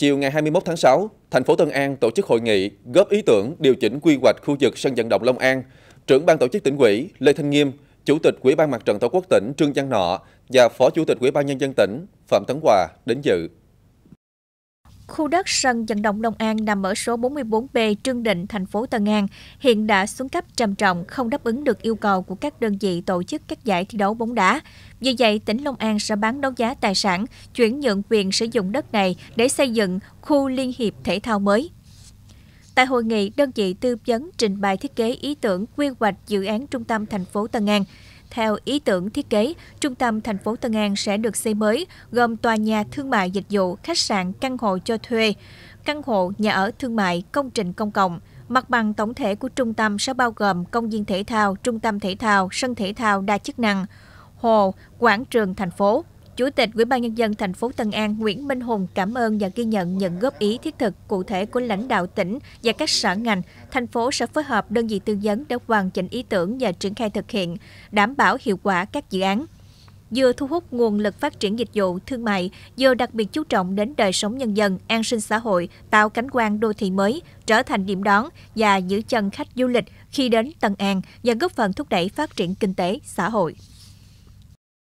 Chiều ngày 21 tháng 6, thành phố Tân An tổ chức hội nghị góp ý tưởng điều chỉnh quy hoạch khu vực sân vận động Long An. Trưởng ban tổ chức tỉnh ủy Lê Thanh Nghiêm, Chủ tịch Ủy ban Mặt trận Tổ quốc tỉnh Trương Văn Nọ và Phó Chủ tịch Ủy ban nhân dân tỉnh Phạm Tấn Hòa đến dự. Khu đất sân vận động Long An nằm ở số 44B Trương Định, thành phố Tân An, hiện đã xuống cấp trầm trọng, không đáp ứng được yêu cầu của các đơn vị tổ chức các giải thi đấu bóng đá. Vì vậy, tỉnh Long An sẽ bán đấu giá tài sản, chuyển nhượng quyền sử dụng đất này để xây dựng khu liên hiệp thể thao mới. Tại hội nghị, đơn vị tư vấn trình bày thiết kế ý tưởng quy hoạch dự án trung tâm thành phố Tân An. Theo ý tưởng thiết kế, trung tâm thành phố Tân An sẽ được xây mới, gồm tòa nhà thương mại dịch vụ, khách sạn, căn hộ cho thuê, căn hộ, nhà ở thương mại, công trình công cộng. Mặt bằng tổng thể của trung tâm sẽ bao gồm công viên thể thao, trung tâm thể thao, sân thể thao đa chức năng, hồ, quảng trường thành phố. Chủ tịch Ủy ban nhân dân thành phố Tân An Nguyễn Minh Hùng cảm ơn và ghi nhận những góp ý thiết thực cụ thể của lãnh đạo tỉnh và các sở ngành. Thành phố sẽ phối hợp đơn vị tư vấn để hoàn chỉnh ý tưởng và triển khai thực hiện, đảm bảo hiệu quả các dự án vừa thu hút nguồn lực phát triển dịch vụ thương mại, vừa đặc biệt chú trọng đến đời sống nhân dân, an sinh xã hội, tạo cảnh quan đô thị mới, trở thành điểm đón và giữ chân khách du lịch khi đến Tân An và góp phần thúc đẩy phát triển kinh tế, xã hội.